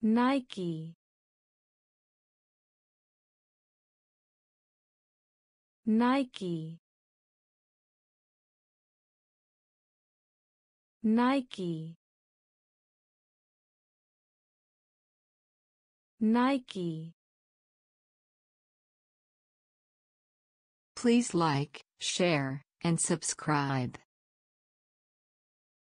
Nike Nike Nike Nike Please like, share, and subscribe.